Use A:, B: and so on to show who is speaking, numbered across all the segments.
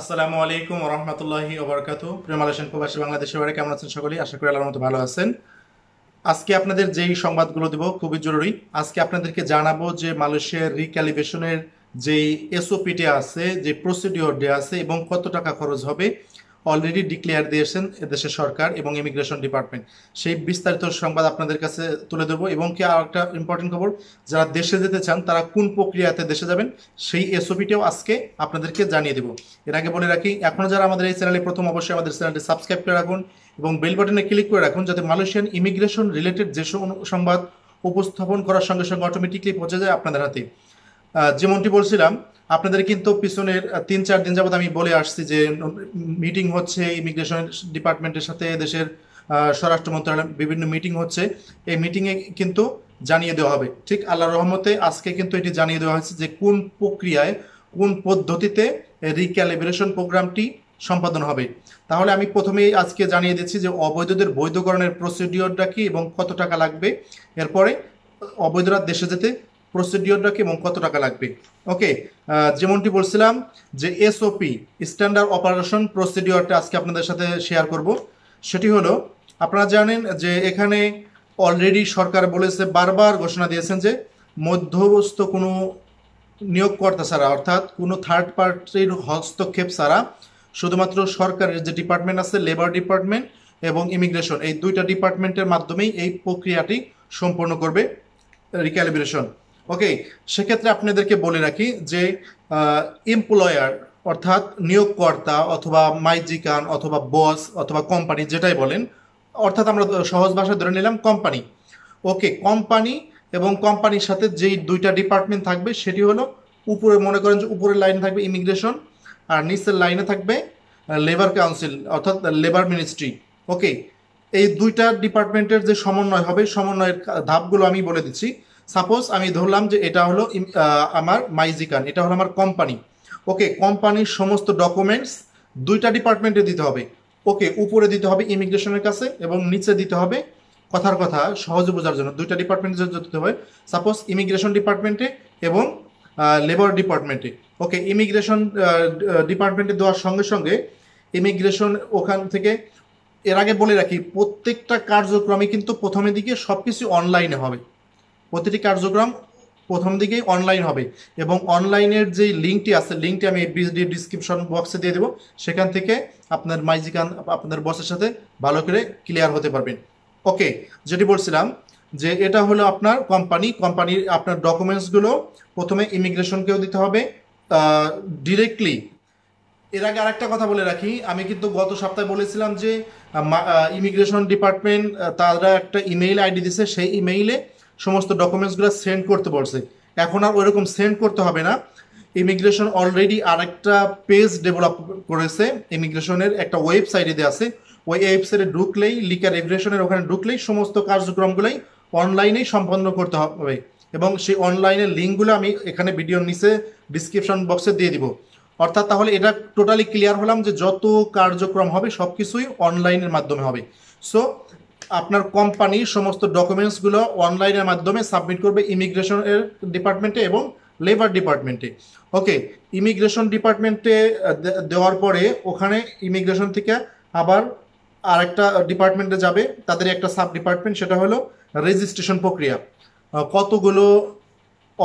A: আসসালামু আলাইকুম রহমতুল্লাহি ওবরকাত প্রিয় মালয়েশিয়ান প্রবাসী বাংলাদেশের বাড়ি কেমন আছেন সকলেই আশা করি আল্লাহর মতো ভালো আছেন আজকে আপনাদের যেই সংবাদগুলো দেব খুবই জরুরি আজকে আপনাদেরকে জানাবো যে মালয়েশিয়ার রিক্যালিভেশনের যেই এসওপিটি আছে যে প্রসিডিওরটি আছে এবং কত টাকা খরচ হবে অলরেডি ডিক্লেয়ার দিয়েছেন এদেশের সরকার এবং ইমিগ্রেশন ডিপার্টমেন্ট সেই বিস্তারিত সংবাদ আপনাদের কাছে তুলে ধরবো এবং কি আর একটা ইম্পর্টেন্ট খবর যারা দেশে যেতে চান তারা কোন প্রক্রিয়াতে দেশে যাবেন সেই এসওপিটাও আজকে আপনাদেরকে জানিয়ে দেবো এর আগে বলে রাখি এখনও যারা আমাদের এই চ্যানেলে প্রথম অবশ্যই আমাদের চ্যানেলটি সাবস্ক্রাইব করে রাখুন এবং বেল বাটনে ক্লিক করে রাখুন যাতে মালয়েশিয়ান ইমিগ্রেশন রিলেটেড যেসব সংবাদ উপস্থাপন করার সঙ্গে সঙ্গে অটোমেটিকলি পৌঁছে যায় আপনাদের হাতে যেমনটি বলছিলাম আপনাদের কিন্তু পিছনের তিন চার দিন যাবত আমি বলে আসছি যে মিটিং হচ্ছে ইমিগ্রেশন ডিপার্টমেন্টের সাথে দেশের স্বরাষ্ট্র মন্ত্রণালয় বিভিন্ন মিটিং হচ্ছে এই মিটিংয়ে কিন্তু জানিয়ে দেওয়া হবে ঠিক আল্লাহ রহমতে আজকে কিন্তু এটি জানিয়ে দেওয়া হয়েছে যে কোন প্রক্রিয়ায় কোন পদ্ধতিতে রিক্যালিব্রেশন প্রোগ্রামটি সম্পাদন হবে তাহলে আমি প্রথমেই আজকে জানিয়ে দিচ্ছি যে অবৈধদের বৈধকরণের প্রসিডিওরটা কি এবং কত টাকা লাগবে এরপরে অবৈধরা দেশে যেতে প্রসিডিওরটা কি এবং কত টাকা লাগবে ওকে যেমনটি বলছিলাম যে এসওপি স্ট্যান্ডার্ড অপারেশন প্রসিডিওরটা আজকে আপনাদের সাথে শেয়ার করব সেটি হলো আপনারা জানেন যে এখানে অলরেডি সরকার বলেছে বারবার ঘোষণা দিয়েছেন যে মধ্যবস্থ কোনো নিয়োগকর্তা ছাড়া অর্থাৎ কোনো থার্ড পার্টির হস্তক্ষেপ ছাড়া শুধুমাত্র সরকারের যে ডিপার্টমেন্ট আছে লেবার ডিপার্টমেন্ট এবং ইমিগ্রেশন এই দুইটা ডিপার্টমেন্টের মাধ্যমেই এই প্রক্রিয়াটি সম্পূর্ণ করবে রিক্যালিব্রেশন ওকে সেক্ষেত্রে আপনাদেরকে বলে রাখি যে এমপ্লয়ার অর্থাৎ নিয়োগকর্তা অথবা মাইজিকান অথবা বস অথবা কোম্পানি যেটাই বলেন অর্থাৎ আমরা সহজ ভাষায় ধরে নিলাম কোম্পানি ওকে কোম্পানি এবং কোম্পানির সাথে যেই দুইটা ডিপার্টমেন্ট থাকবে সেটি হলো উপরে মনে করেন যে উপরের লাইনে থাকবে ইমিগ্রেশন আর নিচের লাইনে থাকবে লেবার কাউন্সিল অর্থাৎ লেবার মিনিস্ট্রি ওকে এই দুইটা ডিপার্টমেন্টের যে সমন্বয় হবে সমন্বয়ের ধাপগুলো আমি বলে দিচ্ছি সাপোজ আমি ধরলাম যে এটা হলো আমার মাইজিকান এটা হলো আমার কোম্পানি ওকে কোম্পানির সমস্ত ডকুমেন্টস দুইটা ডিপার্টমেন্টে দিতে হবে ওকে উপরে দিতে হবে ইমিগ্রেশনের কাছে এবং নিচে দিতে হবে কথার কথা সহজে বোঝার জন্য দুইটা ডিপার্টমেন্টে যেতে হবে সাপোজ ইমিগ্রেশন ডিপার্টমেন্টে এবং লেবার ডিপার্টমেন্টে ওকে ইমিগ্রেশন ডিপার্টমেন্টে দেওয়ার সঙ্গে সঙ্গে ইমিগ্রেশন ওখান থেকে এর আগে বলে রাখি প্রত্যেকটা কার্যক্রমে কিন্তু প্রথমে দিকে সব কিছু অনলাইনে হবে প্রতিটি কার্যক্রম প্রথম দিকেই অনলাইন হবে এবং অনলাইনের যে লিঙ্কটি আছে লিঙ্কটি আমি ডিসক্রিপশন বক্সে দিয়ে দেবো সেখান থেকে আপনার মাইজিকান আপনার বসের সাথে ভালো করে ক্লিয়ার হতে পারবেন ওকে যেটি বলছিলাম যে এটা হলো আপনার কোম্পানি কোম্পানির আপনার ডকুমেন্টসগুলো প্রথমে ইমিগ্রেশনকেও দিতে হবে ডিরেক্টলি এর আগে আরেকটা কথা বলে রাখি আমি কিন্তু গত সপ্তাহে বলেছিলাম যে ইমিগ্রেশন ডিপার্টমেন্ট তারা একটা ইমেইল আইডি দিছে সেই ইমেইলে সমস্ত ডকুমেন্টসগুলো সেন্ড করতে বলছে এখন আর ওইরকম সেন্ড করতে হবে না ইমিগ্রেশন অলরেডি আরেকটা পেজ ডেভেলপ করেছে ইমিগ্রেশনের একটা ওয়েবসাইটে দেওয়া আছে ওই ওয়েবসাইটে ঢুকলেই লিকার ইমিগ্রেশনের ওখানে ঢুকলেই সমস্ত কার্যক্রমগুলোই অনলাইনেই সম্পন্ন করতে হবে এবং সেই অনলাইনের লিঙ্কগুলো আমি এখানে ভিডিও নিচে ডিসক্রিপশন বক্সে দিয়ে দিব অর্থাৎ তাহলে এটা টোটালি ক্লিয়ার হলাম যে যত কার্যক্রম হবে সব কিছুই অনলাইনের মাধ্যমে হবে সো আপনার কোম্পানি সমস্ত ডকুমেন্টসগুলো অনলাইনের মাধ্যমে সাবমিট করবে ইমিগ্রেশনের ডিপার্টমেন্টে এবং লেবার ডিপার্টমেন্টে ওকে ইমিগ্রেশন ডিপার্টমেন্টে দেওয়ার পরে ওখানে ইমিগ্রেশন থেকে আবার আরেকটা ডিপার্টমেন্টে যাবে তাদের একটা সাব ডিপার্টমেন্ট সেটা হলো রেজিস্ট্রেশন প্রক্রিয়া কতগুলো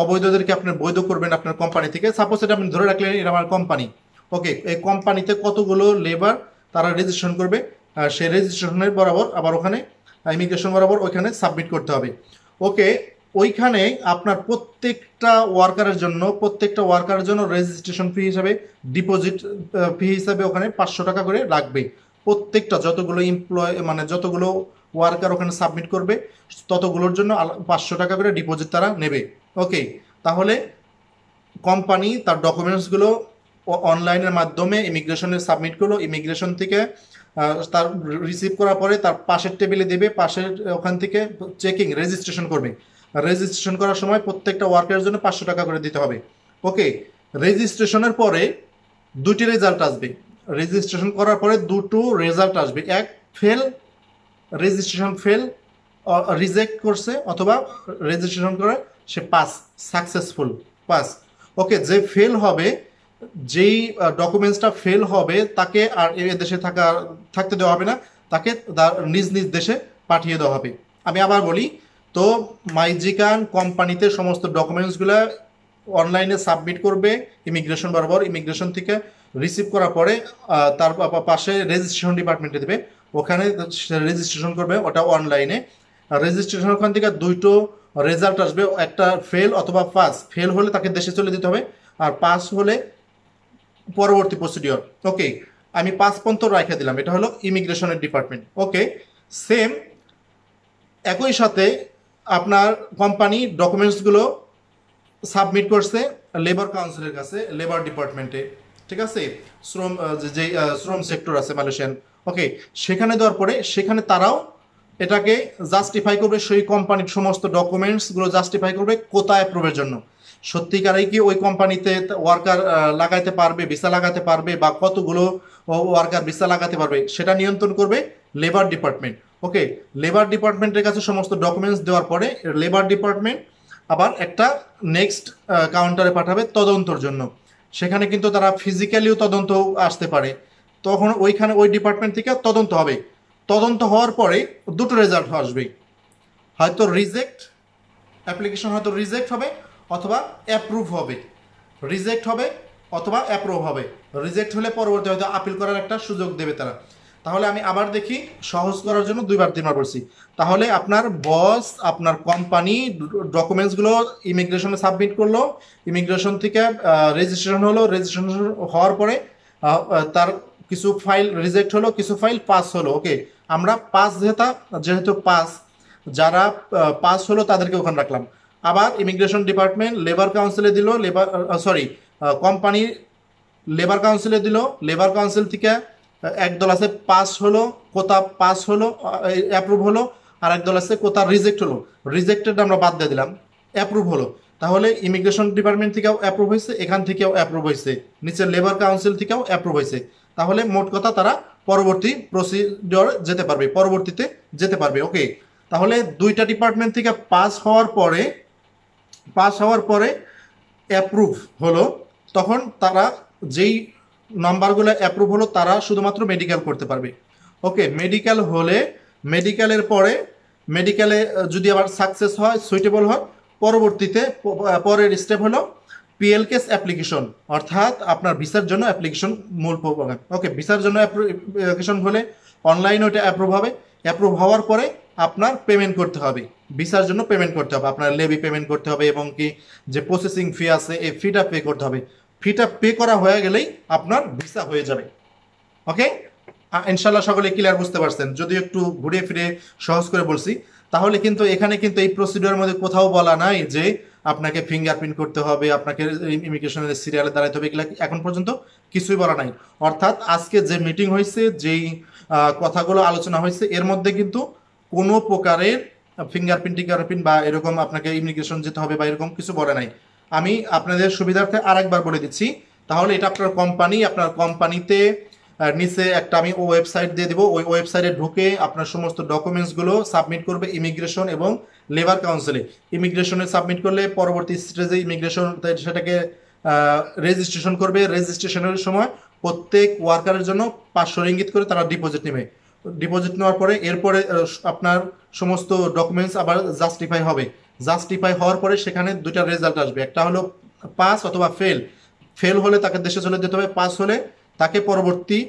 A: অবৈধদেরকে আপনি বৈধ করবেন আপনার কোম্পানি থেকে সাপোজ এটা আপনি ধরে রাখলেন এটা আমার কোম্পানি ওকে এই কোম্পানিতে কতগুলো লেবার তারা রেজিস্ট্রেশন করবে সে রেজিস্ট্রেশনের বরাবর আবার ওখানে ইমিগ্রেশন বরাবর ওইখানে সাবমিট করতে হবে ওকে ওইখানে আপনার প্রত্যেকটা ওয়ার্কারের জন্য প্রত্যেকটা ওয়ার্কারের জন্য রেজিস্ট্রেশন ফি হিসাবে ডিপোজিট ফি হিসাবে ওখানে পাঁচশো টাকা করে লাগবে প্রত্যেকটা যতগুলো এমপ্লয় মানে যতগুলো ওয়ার্কার ওখানে সাবমিট করবে ততগুলোর জন্য পাঁচশো টাকা করে ডিপোজিট তারা নেবে ওকে তাহলে কোম্পানি তার ডকুমেন্টসগুলো অনলাইনের মাধ্যমে ইমিগ্রেশনে সাবমিট করলো ইমিগ্রেশন থেকে তার রিসিভ করার পরে তার পাশের টেবিলে দেবে পাশের ওখান থেকে চেকিং রেজিস্ট্রেশন করবে রেজিস্ট্রেশন করার সময় প্রত্যেকটা ওয়ার্কারের জন্য পাঁচশো টাকা করে দিতে হবে ওকে রেজিস্ট্রেশনের পরে দুটি রেজাল্ট আসবে রেজিস্ট্রেশন করার পরে দুটো রেজাল্ট আসবে এক ফেল রেজিস্ট্রেশন ফেল রিজেক্ট করছে অথবা রেজিস্ট্রেশন করে সে পাস সাকসেসফুল পাস ওকে যে ফেল হবে যেই ডকুমেন্টসটা ফেল হবে তাকে আর এ দেশে থাকা থাকতে দেওয়া হবে না তাকে তার নিজ নিজ দেশে পাঠিয়ে দেওয়া হবে আমি আবার বলি তো মাইজিকান কোম্পানিতে সমস্ত ডকুমেন্টসগুলো অনলাইনে সাবমিট করবে ইমিগ্রেশন বরাবর ইমিগ্রেশন থেকে রিসিভ করার পরে তার পাশে রেজিস্ট্রেশন ডিপার্টমেন্টে দেবে ওখানে রেজিস্ট্রেশন করবে ওটা অনলাইনে রেজিস্ট্রেশন ওখান থেকে দুইটো রেজাল্ট আসবে একটা ফেল অথবা পাস ফেল হলে তাকে দেশে চলে যেতে হবে আর পাস হলে পরবর্তী প্রসিডিওর ওকে আমি পাঁচ পন্ত রেখে দিলাম এটা হলো ইমিগ্রেশনের ডিপার্টমেন্ট ওকে সেম একই সাথে আপনার কোম্পানি ডকুমেন্টসগুলো সাবমিট করছে লেবার কাউন্সিলের কাছে লেবার ডিপার্টমেন্টে ঠিক আছে শ্রম যে শ্রম সেক্টর আছে মালয়েশিয়ান ওকে সেখানে দেওয়ার পরে সেখানে তারাও এটাকে জাস্টিফাই করবে সেই কোম্পানির সমস্ত ডকুমেন্টসগুলো জাস্টিফাই করবে কোথায় অ্যাপ্রুভের জন্য সত্যিকারে কি ওই কোম্পানিতে ওয়ার্কার লাগাইতে পারবে ভিসা লাগাতে পারবে বা কতগুলো ওয়ার্কার ভিসা লাগাতে পারবে সেটা নিয়ন্ত্রণ করবে লেবার ডিপার্টমেন্ট ওকে লেবার ডিপার্টমেন্টের কাছে সমস্ত ডকুমেন্টস দেওয়ার পরে লেবার ডিপার্টমেন্ট আবার একটা নেক্সট কাউন্টারে পাঠাবে তদন্তর জন্য সেখানে কিন্তু তারা ফিজিক্যালিও তদন্ত আসতে পারে তখন ওইখানে ওই ডিপার্টমেন্ট থেকে তদন্ত হবে তদন্ত হওয়ার পরে দুটো রেজাল্ট আসবে হয়তো রিজেক্ট অ্যাপ্লিকেশন হয়তো রিজেক্ট হবে অথবা অ্যাপ্রুভ হবে রিজেক্ট হবে অথবা অ্যাপ্রুভ হবে রিজেক্ট হলে পরবর্তী হয়তো আপিল করার একটা সুযোগ দেবে তারা তাহলে আমি আবার দেখি সহজ করার জন্য দুইবার তিনবার বলছি তাহলে আপনার বস আপনার কোম্পানি ডকুমেন্টসগুলো ইমিগ্রেশনে সাবমিট করলো ইমিগ্রেশন থেকে রেজিস্ট্রেশন হলো রেজিস্ট্রেশন হওয়ার পরে তার কিছু ফাইল রিজেক্ট হলো কিছু ফাইল পাস হলো ওকে আমরা পাস যেহেতু যেহেতু পাস যারা পাস হলো তাদেরকে ওখানে রাখলাম আবার ইমিগ্রেশন ডিপার্টমেন্ট লেবার কাউন্সিলে দিল লেবার সরি কোম্পানি লেবার কাউন্সিলে দিল লেবার কাউন্সিল থেকে একদল আছে পাস হলো কোথা পাস হলো অ্যাপ্রুভ হলো আর একদল আছে কোথা রিজেক্ট হলো রিজেক্টেড আমরা বাদ দিয়ে দিলাম অ্যাপ্রুভ হলো তাহলে ইমিগ্রেশন ডিপার্টমেন্ট থেকেও অ্যাপ্রুভ হয়েছে এখান থেকেও অ্যাপ্রুভ হয়েছে নিচে লেবার কাউন্সিল থেকেও অ্যাপ্রুভ হয়েছে তাহলে মোট কথা তারা পরবর্তী প্রসিডিওর যেতে পারবে পরবর্তীতে যেতে পারবে ওকে তাহলে দুইটা ডিপার্টমেন্ট থেকে পাস হওয়ার পরে পাস হওয়ার পরে অ্যাপ্রুভ হলো তখন তারা যেই নাম্বারগুলো অ্যাপ্রুভ হলো তারা শুধুমাত্র মেডিকেল করতে পারবে ওকে মেডিকেল হলে মেডিকেলের পরে মেডিকেলে যদি আবার সাকসেস হয় সুইটেবল হয় পরবর্তীতে পরের স্টেপ হলো পিএল কেস অ্যাপ্লিকেশন অর্থাৎ আপনার ভিসার জন্য অ্যাপ্লিকেশন মূল ওকে ভিসার জন্য অ্যাপ্লিকেশন হলে অনলাইন ওইটা অ্যাপ্রুভ হবে অ্যাপ্রুভ হওয়ার পরে আপনার পেমেন্ট করতে হবে ভিসার জন্য পেমেন্ট করতে হবে আপনার লেবি পেমেন্ট করতে হবে এবং কি যে প্রসেসিং ফি আছে এই ফিটা পে করতে হবে ফিটা পে করা হয়ে গেলেই আপনার ভিসা হয়ে যাবে ওকে ইনশাল্লাহ সকলে ক্লিয়ার বুঝতে পারছেন যদি একটু ঘুরে ফিরে সহজ করে বলছি তাহলে কিন্তু এখানে কিন্তু এই প্রসিডিওর মধ্যে কোথাও বলা নাই যে আপনাকে ফিঙ্গারপ্রিন্ট করতে হবে আপনাকে ইমিগ্রেশনের সিরিয়ালে দাঁড়াতে হবে এগুলো এখন পর্যন্ত কিছুই বলা নাই অর্থাৎ আজকে যে মিটিং হয়েছে যেই কথাগুলো আলোচনা হয়েছে এর মধ্যে কিন্তু কোনো প্রকারের ফিঙ্গারপ্রিন্ট টিঙ্গারপ্রিন্ট বা এরকম আপনাকে ইমিগ্রেশন যেতে হবে বা এরকম কিছু বলে নাই আমি আপনাদের সুবিধার্থে আরেকবার বলে দিচ্ছি তাহলে এটা আপনার কোম্পানি আপনার কোম্পানিতে নিচে একটা আমি ও ওয়েবসাইট দিয়ে দেবো ওই ওয়েবসাইটে ঢুকে আপনার সমস্ত ডকুমেন্টসগুলো সাবমিট করবে ইমিগ্রেশন এবং লেবার কাউন্সিলে ইমিগ্রেশনে সাবমিট করলে পরবর্তী স্টেজে ইমিগ্রেশন সেটাকে রেজিস্ট্রেশন করবে রেজিস্ট্রেশনের সময় প্রত্যেক ওয়ার্কারের জন্য পাঁচশো ইঙ্গিত করে তারা ডিপোজিট নেবে ডিপোজিট নেওয়ার পরে এরপরে আপনার সমস্ত ডকুমেন্টস আবার জাস্টিফাই হবে জাস্টিফাই হওয়ার পরে সেখানে দুটা রেজাল্ট আসবে একটা হলো পাস অথবা ফেল ফেল হলে তাকে দেশে চলে যেতে হবে পাস হলে তাকে পরবর্তী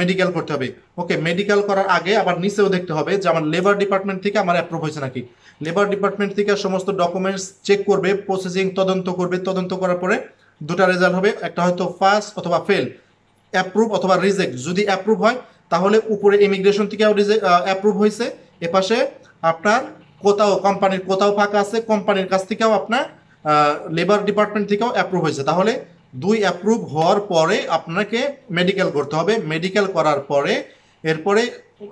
A: মেডিকেল করতে হবে ওকে মেডিকেল করার আগে আবার নিচেও দেখতে হবে যে আমার লেবার ডিপার্টমেন্ট থেকে আমার অ্যাপ্রুভ হয়েছে নাকি লেবার ডিপার্টমেন্ট থেকে সমস্ত ডকুমেন্টস চেক করবে প্রসেসিং তদন্ত করবে তদন্ত করার পরে দুটা রেজাল্ট হবে একটা হয়তো পাস অথবা ফেল অ্যাপ্রুভ অথবা রিজেক্ট যদি অ্যাপ্রুভ হয় তাহলে উপরে ইমিগ্রেশন থেকে অ্যাপ্রুভ হয়েছে এপাশে আপনার কোথাও কোম্পানির কোথাও ফাঁকা আছে কোম্পানির কাছ থেকেও আপনার লেবার ডিপার্টমেন্ট থেকেও অ্যাপ্রুভ হয়েছে তাহলে দুই অ্যাপ্রুভ হওয়ার পরে আপনাকে মেডিকেল করতে হবে মেডিকেল করার পরে এরপরে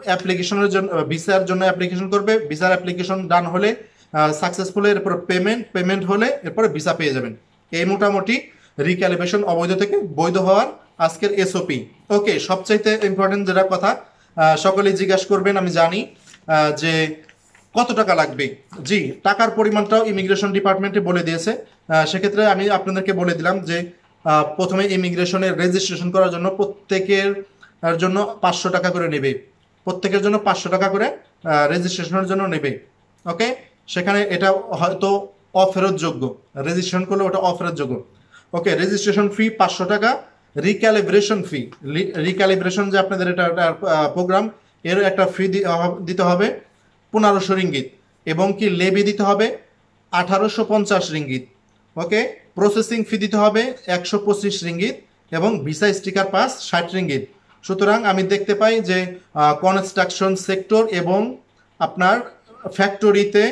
A: অ্যাপ্লিকেশনের জন্য ভিসার জন্য অ্যাপ্লিকেশন করবে ভিসার অ্যাপ্লিকেশন ডান হলে সাকসেসফুল এরপর পেমেন্ট পেমেন্ট হলে এরপরে ভিসা পেয়ে যাবেন এই মোটামুটি রিক্যালিভেশন অবৈধ থেকে বৈধ হওয়ার আজকের এসওপি ওকে সবচাইতে ইম্পর্টেন্ট যেটা কথা সকলেই জিজ্ঞাসা করবেন আমি জানি যে কত টাকা লাগবে জি টাকার পরিমাণটাও ইমিগ্রেশন ডিপার্টমেন্টে বলে দিয়েছে সেক্ষেত্রে আমি আপনাদেরকে বলে দিলাম যে প্রথমে ইমিগ্রেশনের রেজিস্ট্রেশন করার জন্য প্রত্যেকের জন্য পাঁচশো টাকা করে নেবে প্রত্যেকের জন্য পাঁচশো টাকা করে রেজিস্ট্রেশনের জন্য নেবে ওকে সেখানে এটা হয়তো যোগ্য রেজিস্ট্রেশন করলে ওটা যোগ্য ওকে রেজিস্ট্রেশন ফি পাঁচশো টাকা রিক্যালিব্রেশন ফি রিক্যালিব্রেশন যে আপনাদের এটা একটা প্রোগ্রাম এর একটা ফি দিতে হবে পনেরোশো রিঙ্গিত এবং কি লেবি দিতে হবে আঠারোশো পঞ্চাশ রিঙ্গিত ওকে প্রসেসিং ফি দিতে হবে একশো পঁচিশ রিঙ্গিত এবং ভিসা স্টিকার পাস ষাট রিঙ্গিত সুতরাং আমি দেখতে পাই যে কনস্ট্রাকশন সেক্টর এবং আপনার ফ্যাক্টরিতে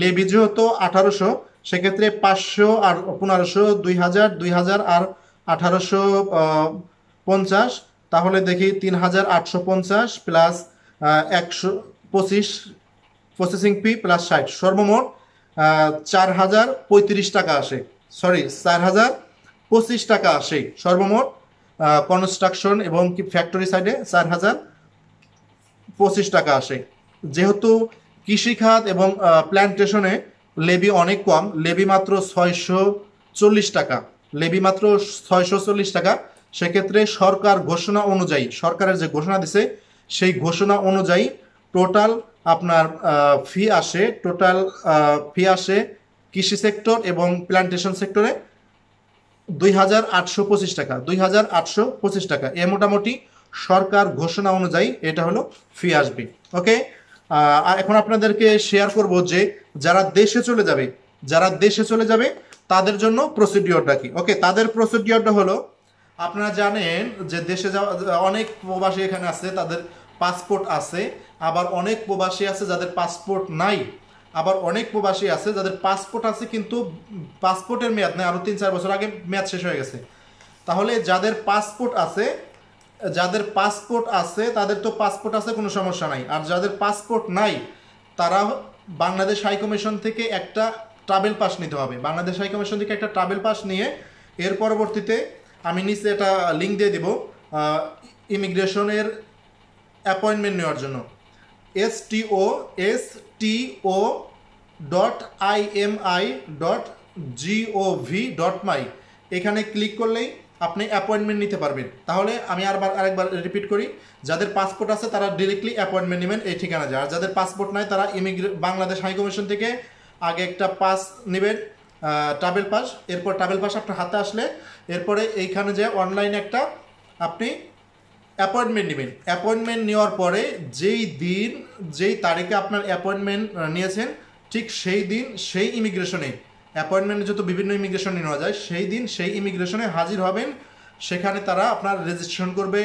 A: লেবি যেহেতু আঠারোশো সেক্ষেত্রে পাঁচশো আর পনেরোশো দুই হাজার দুই হাজার আর আঠারোশো পঞ্চাশ তাহলে দেখি তিন হাজার আটশো পঞ্চাশ প্লাস একশো পঁচিশ প্রসেসিং ফি প্লাস ষাট সর্বমোট চার হাজার পঁয়ত্রিশ টাকা আসে সরি চার হাজার পঁচিশ টাকা আসে সর্বমোট কনস্ট্রাকশন এবং কি ফ্যাক্টরি সাইডে চার হাজার পঁচিশ টাকা আসে যেহেতু কৃষিখাত এবং প্ল্যান্টেশনে লেবি অনেক কম লেবি মাত্র ছয়শো চল্লিশ টাকা লেবি মাত্র ছয়শো চল্লিশ টাকা সেক্ষেত্রে সরকার ঘোষণা অনুযায়ী সরকারের যে ঘোষণা দিছে সেই ঘোষণা অনুযায়ী টোটাল আপনার ফি আসে টোটাল ফি আসে কৃষি সেক্টর এবং প্ল্যান্টেশন সেক্টরে দুই হাজার আটশো পঁচিশ টাকা দুই হাজার আটশো পঁচিশ টাকা এ মোটামুটি সরকার ঘোষণা অনুযায়ী এটা হলো ফি আসবে ওকে এখন আপনাদেরকে শেয়ার করব যে যারা দেশে চলে যাবে যারা দেশে চলে যাবে তাদের জন্য প্রসিডিওরটা কি ওকে তাদের প্রসিডিওরটা হলো আপনারা জানেন যে দেশে যাওয়া অনেক প্রবাসী এখানে আছে তাদের পাসপোর্ট আছে আবার অনেক প্রবাসী আছে যাদের পাসপোর্ট নাই আবার অনেক প্রবাসী আছে যাদের পাসপোর্ট আছে কিন্তু পাসপোর্টের মেয়াদ নেই আরও তিন চার বছর আগে মেয়াদ শেষ হয়ে গেছে তাহলে যাদের পাসপোর্ট আছে যাদের পাসপোর্ট আছে তাদের তো পাসপোর্ট আছে কোনো সমস্যা নাই আর যাদের পাসপোর্ট নাই তারা বাংলাদেশ হাইকমিশন থেকে একটা ট্রাভেল পাস নিতে হবে বাংলাদেশ হাইকমিশন থেকে একটা ট্রাভেল পাস নিয়ে এর পরবর্তীতে আমি নিচে একটা লিঙ্ক দিয়ে দিব ইমিগ্রেশনের অ্যাপয়েন্টমেন্ট নেওয়ার জন্য S esto esto dot I M I dot gov dot my এখানে ক্লিক করলেই আপনি অ্যাপয়েন্টমেন্ট নিতে পারবেন তাহলে আমি আরবার আরেকবার রিপিট করি যাদের পাসপোর্ট আছে তারা ডিরেক্টলি অ্যাপয়েন্টমেন্ট নেবেন এই ঠিকানা যায় আর যাদের পাসপোর্ট নাই তারা ইমিগ্রে বাংলাদেশ হাইকমিশন থেকে আগে একটা পাস নেবেন ট্রাভেল পাস এরপর ট্রাভেল পাস আপনার হাতে আসলে এরপরে এইখানে যে অনলাইনে একটা আপনি অ্যাপয়েন্টমেন্ট নেবেন অ্যাপয়েন্টমেন্ট নেওয়ার পরে যেই দিন যেই তারিখে আপনার অ্যাপয়েন্টমেন্ট নিয়েছেন ঠিক সেই দিন সেই ইমিগ্রেশনে অ্যাপয়েন্টমেন্ট যত বিভিন্ন ইমিগ্রেশনে নেওয়া যায় সেই দিন সেই ইমিগ্রেশনে হাজির হবেন সেখানে তারা আপনার রেজিস্ট্রেশন করবে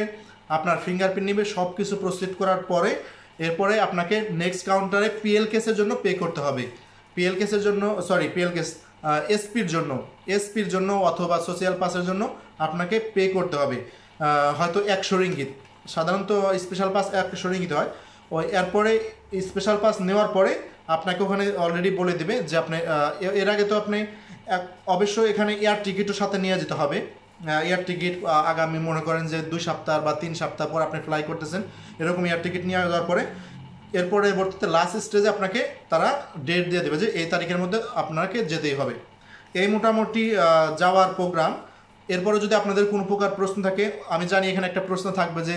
A: আপনার ফিঙ্গারপ্রিন্ট নেবে সব কিছু প্রস্তুত করার পরে এরপরে আপনাকে নেক্সট কাউন্টারে পিএল কেসের জন্য পে করতে হবে পিএল কেসের জন্য সরি পিএল কেস এসপির জন্য এসপির জন্য অথবা সোশিয়াল পাসের জন্য আপনাকে পে করতে হবে হয়তো একশো রিঙ্গিত সাধারণত স্পেশাল পাস একশো রিঙ্গিত হয় ওই এরপরে স্পেশাল পাস নেওয়ার পরে আপনাকে ওখানে অলরেডি বলে দেবে যে আপনি এর আগে তো আপনি অবশ্যই এখানে এয়ার টিকিটও সাথে নিয়ে যেতে হবে এয়ার টিকিট আগামী মনে করেন যে দুই সপ্তাহ বা তিন সপ্তাহ পর আপনি ফ্লাই করতেছেন এরকম এয়ার টিকিট নিয়ে যাওয়ার পরে এরপরে পরবর্তীতে লাস্ট স্টেজে আপনাকে তারা ডেট দিয়ে দেবে যে এই তারিখের মধ্যে আপনাকে যেতেই হবে এই মোটামুটি যাওয়ার প্রোগ্রাম এরপরে যদি আপনাদের কোনো প্রকার প্রশ্ন থাকে আমি জানি এখানে একটা প্রশ্ন থাকবে যে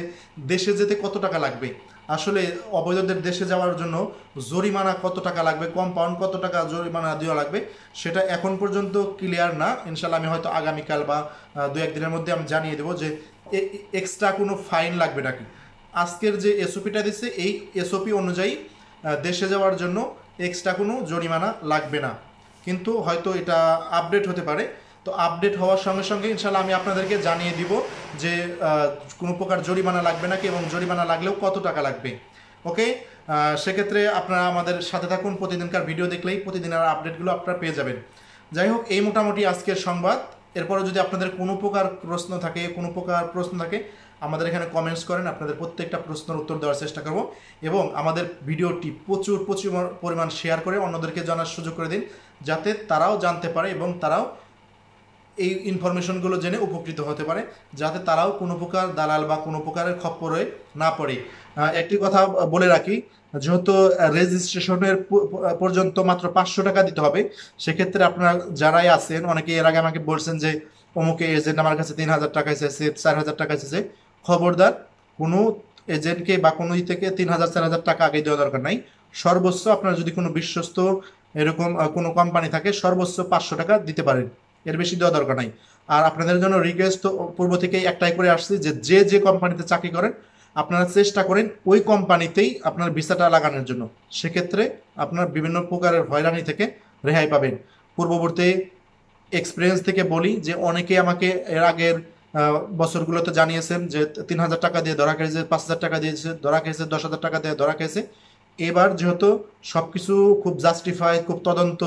A: দেশে যেতে কত টাকা লাগবে আসলে অবৈধদের দেশে যাওয়ার জন্য জরিমানা কত টাকা লাগবে কম্পাউন্ড কত টাকা জরিমানা দেওয়া লাগবে সেটা এখন পর্যন্ত ক্লিয়ার না ইনশাল্লাহ আমি হয়তো আগামীকাল বা দু একদিনের মধ্যে আমি জানিয়ে দেবো যে এক্সট্রা কোনো ফাইন লাগবে নাকি আজকের যে এসওপিটা দিচ্ছে এই এসওপি অনুযায়ী দেশে যাওয়ার জন্য এক্সট্রা কোনো জরিমানা লাগবে না কিন্তু হয়তো এটা আপডেট হতে পারে তো আপডেট হওয়ার সঙ্গে সঙ্গে ইনশাল্লাহ আমি আপনাদেরকে জানিয়ে দিব যে কোনো প্রকার জরিমানা লাগবে নাকি এবং জরিমানা লাগলেও কত টাকা লাগবে ওকে সেক্ষেত্রে আপনারা আমাদের সাথে থাকুন প্রতিদিনকার ভিডিও দেখলেই প্রতিদিনের আপডেটগুলো আপনারা পেয়ে যাবেন যাই হোক এই মোটামুটি আজকের সংবাদ এরপরে যদি আপনাদের কোনো প্রকার প্রশ্ন থাকে কোনো প্রকার প্রশ্ন থাকে আমাদের এখানে কমেন্টস করেন আপনাদের প্রত্যেকটা প্রশ্নের উত্তর দেওয়ার চেষ্টা করব এবং আমাদের ভিডিওটি প্রচুর প্রচুর পরিমাণ শেয়ার করে অন্যদেরকে জানার সুযোগ করে দিন যাতে তারাও জানতে পারে এবং তারাও এই ইনফরমেশনগুলো জেনে উপকৃত হতে পারে যাতে তারাও কোনো প্রকার দালাল বা কোনো প্রকারের খপ্পরে না পড়ে একটি কথা বলে রাখি যেহেতু রেজিস্ট্রেশনের পর্যন্ত মাত্র পাঁচশো টাকা দিতে হবে সেক্ষেত্রে আপনারা যারাই আছেন অনেকে এর আগে আমাকে বলছেন যে অমুকে এজেন্ট আমার কাছে তিন হাজার টাকা এসেছে চার হাজার টাকা এসেছে খবরদার কোনো এজেন্টকে বা কোনো ই থেকে তিন হাজার চার হাজার টাকা আগে দেওয়া দরকার নাই সর্বোচ্চ আপনার যদি কোনো বিশ্বস্ত এরকম কোনো কোম্পানি থাকে সর্বোচ্চ পাঁচশো টাকা দিতে পারেন এর বেশি দেওয়া দরকার নাই আর আপনাদের জন্য রিকোয়েস্ট তো পূর্ব থেকেই একটাই করে আসছি যে যে যে কোম্পানিতে চাকরি করেন আপনারা চেষ্টা করেন ওই কোম্পানিতেই আপনার ভিসাটা লাগানোর জন্য সেক্ষেত্রে আপনার বিভিন্ন প্রকারের হয়রানি থেকে রেহাই পাবেন পূর্ববর্তী এক্সপিরিয়েন্স থেকে বলি যে অনেকে আমাকে এর আগের বছরগুলোতে জানিয়েছেন যে তিন হাজার টাকা দিয়ে ধরা খেয়েছে পাঁচ হাজার টাকা দিয়েছে ধরা খেয়েছে দশ হাজার টাকা দিয়ে ধরা খেয়েছে এবার যেহেতু সব কিছু খুব জাস্টিফাই খুব তদন্ত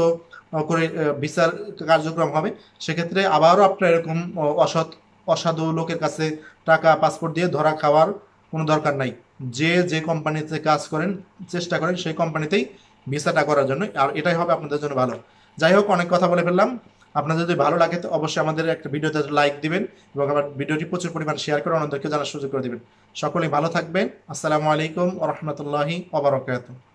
A: করে বিচার কার্যক্রম হবে সেক্ষেত্রে আবারও আপনার এরকম অসৎ অসাধু লোকের কাছে টাকা পাসপোর্ট দিয়ে ধরা খাওয়ার কোনো দরকার নাই যে যে কোম্পানিতে কাজ করেন চেষ্টা করেন সেই কোম্পানিতেই ভিসাটা করার জন্য আর এটাই হবে আপনাদের জন্য ভালো যাই হোক অনেক কথা বলে ফেললাম আপনাদের যদি ভালো লাগে তো অবশ্যই আমাদের একটা ভিডিওতে লাইক দিবেন এবং আমার ভিডিওটি প্রচুর পরিমাণ শেয়ার করে অন্যদেরকে জানার সুযোগ করে দেবেন সকলেই ভালো থাকবেন আসসালামু আলাইকুম রহমতুল্লাহি ওবরাকাতুহ